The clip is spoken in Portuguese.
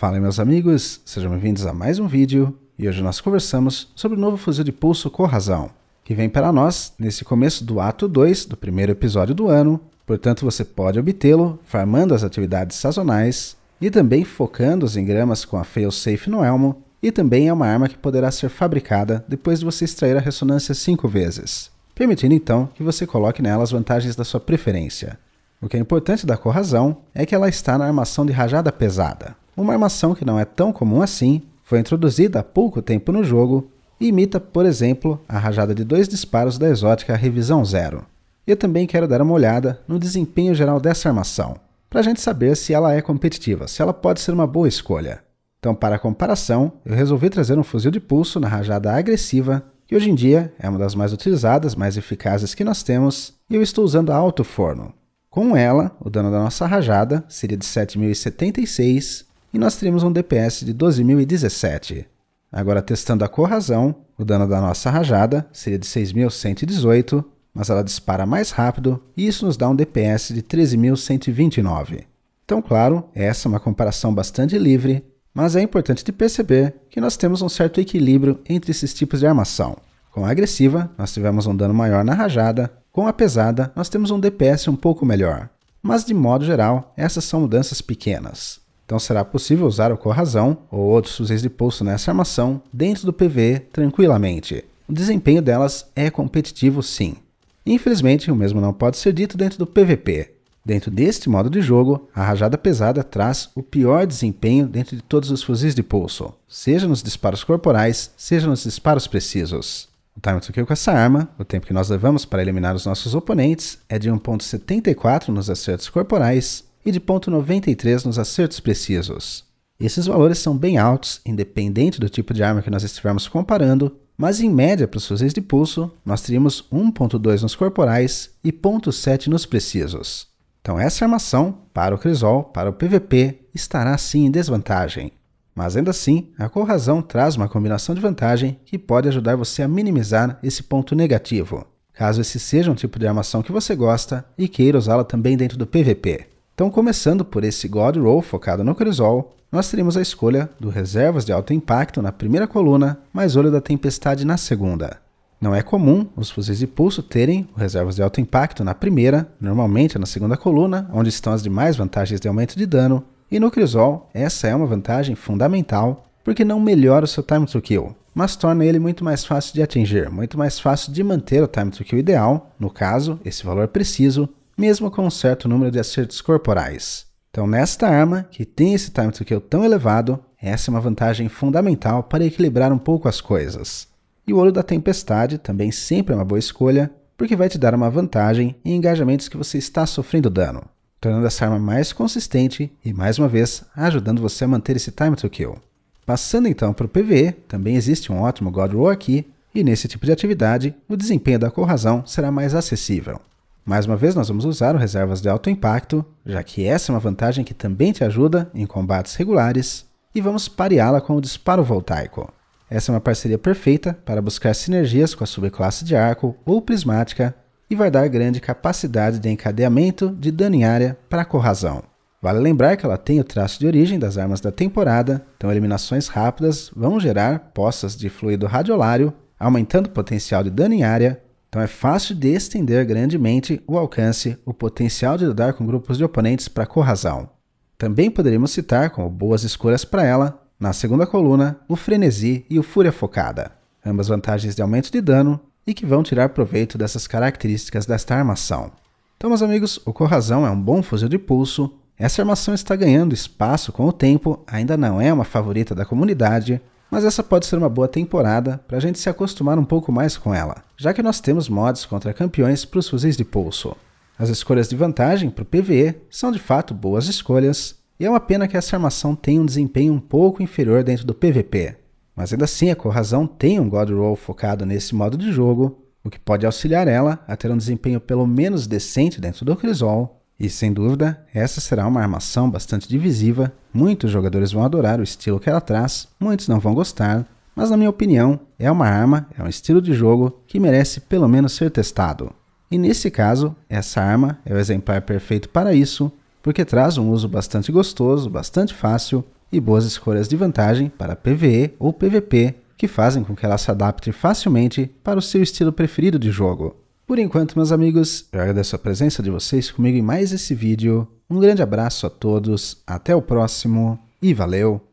Fala meus amigos, sejam bem-vindos a mais um vídeo e hoje nós conversamos sobre o novo fuzil de pulso Corrazão, que vem para nós nesse começo do ato 2 do primeiro episódio do ano, portanto você pode obtê-lo farmando as atividades sazonais e também focando os engramas com a Fail Safe no elmo, e também é uma arma que poderá ser fabricada depois de você extrair a ressonância 5 vezes, permitindo então que você coloque nela as vantagens da sua preferência. O que é importante da Corrazão é que ela está na armação de rajada pesada, uma armação que não é tão comum assim, foi introduzida há pouco tempo no jogo e imita, por exemplo, a rajada de dois disparos da exótica Revisão Zero. Eu também quero dar uma olhada no desempenho geral dessa armação, para a gente saber se ela é competitiva, se ela pode ser uma boa escolha. Então, para comparação, eu resolvi trazer um fuzil de pulso na rajada agressiva, que hoje em dia é uma das mais utilizadas, mais eficazes que nós temos, e eu estou usando a alto forno. Com ela, o dano da nossa rajada seria de 7076 e nós teríamos um DPS de 12.017. Agora testando a corrazão, o dano da nossa rajada seria de 6.118, mas ela dispara mais rápido e isso nos dá um DPS de 13.129. Então claro, essa é uma comparação bastante livre, mas é importante de perceber que nós temos um certo equilíbrio entre esses tipos de armação. Com a agressiva, nós tivemos um dano maior na rajada, com a pesada, nós temos um DPS um pouco melhor. Mas de modo geral, essas são mudanças pequenas. Então será possível usar o corrazão ou outros fuzis de pulso nessa armação dentro do PVE tranquilamente. O desempenho delas é competitivo sim. Infelizmente, o mesmo não pode ser dito dentro do PVP. Dentro deste modo de jogo, a rajada pesada traz o pior desempenho dentro de todos os fuzis de pulso, seja nos disparos corporais, seja nos disparos precisos. O time to kill com essa arma, o tempo que nós levamos para eliminar os nossos oponentes, é de 1.74 nos acertos corporais, e de 0,93 nos acertos precisos. Esses valores são bem altos, independente do tipo de arma que nós estivermos comparando, mas em média para os fuzis de pulso, nós teríamos 1.2 nos corporais e 0.7 nos precisos. Então essa armação, para o crisol, para o PVP, estará sim em desvantagem. Mas ainda assim, a corrazão traz uma combinação de vantagem que pode ajudar você a minimizar esse ponto negativo, caso esse seja um tipo de armação que você gosta e queira usá-la também dentro do PVP. Então, começando por esse God Roll focado no crisol, nós teríamos a escolha do reservas de alto impacto na primeira coluna, mais olho da tempestade na segunda. Não é comum os fuzis de pulso terem reservas de alto impacto na primeira, normalmente na segunda coluna, onde estão as demais vantagens de aumento de dano, e no crisol essa é uma vantagem fundamental, porque não melhora o seu time to kill, mas torna ele muito mais fácil de atingir, muito mais fácil de manter o time to kill ideal, no caso, esse valor preciso, mesmo com um certo número de acertos corporais. Então, nesta arma, que tem esse time to kill tão elevado, essa é uma vantagem fundamental para equilibrar um pouco as coisas. E o Olho da Tempestade também sempre é uma boa escolha, porque vai te dar uma vantagem em engajamentos que você está sofrendo dano, tornando essa arma mais consistente e, mais uma vez, ajudando você a manter esse time to kill. Passando então para o PvE, também existe um ótimo God Roll aqui, e nesse tipo de atividade, o desempenho da corrasão será mais acessível. Mais uma vez, nós vamos usar o reservas de alto impacto, já que essa é uma vantagem que também te ajuda em combates regulares, e vamos pareá-la com o disparo voltaico. Essa é uma parceria perfeita para buscar sinergias com a subclasse de arco ou prismática e vai dar grande capacidade de encadeamento de dano em área para a corrasão. Vale lembrar que ela tem o traço de origem das armas da temporada, então eliminações rápidas vão gerar poças de fluido radiolário, aumentando o potencial de dano em área então é fácil de estender grandemente o alcance, o potencial de lidar com grupos de oponentes para a Também poderíamos citar, como boas escolhas para ela, na segunda coluna, o frenesi e o fúria focada, ambas vantagens de aumento de dano e que vão tirar proveito dessas características desta armação. Então, meus amigos, o Corrazão é um bom fuzil de pulso, essa armação está ganhando espaço com o tempo, ainda não é uma favorita da comunidade, mas essa pode ser uma boa temporada para a gente se acostumar um pouco mais com ela, já que nós temos mods contra campeões para os fuzis de pulso. As escolhas de vantagem para o PvE são de fato boas escolhas, e é uma pena que essa armação tenha um desempenho um pouco inferior dentro do PvP, mas ainda assim a Corrazão tem um God Roll focado nesse modo de jogo, o que pode auxiliar ela a ter um desempenho pelo menos decente dentro do Crisol, e sem dúvida, essa será uma armação bastante divisiva. Muitos jogadores vão adorar o estilo que ela traz, muitos não vão gostar, mas na minha opinião, é uma arma, é um estilo de jogo que merece pelo menos ser testado. E nesse caso, essa arma é o exemplar perfeito para isso, porque traz um uso bastante gostoso, bastante fácil e boas escolhas de vantagem para PvE ou PvP que fazem com que ela se adapte facilmente para o seu estilo preferido de jogo. Por enquanto, meus amigos, eu agradeço a presença de vocês comigo em mais esse vídeo. Um grande abraço a todos, até o próximo e valeu!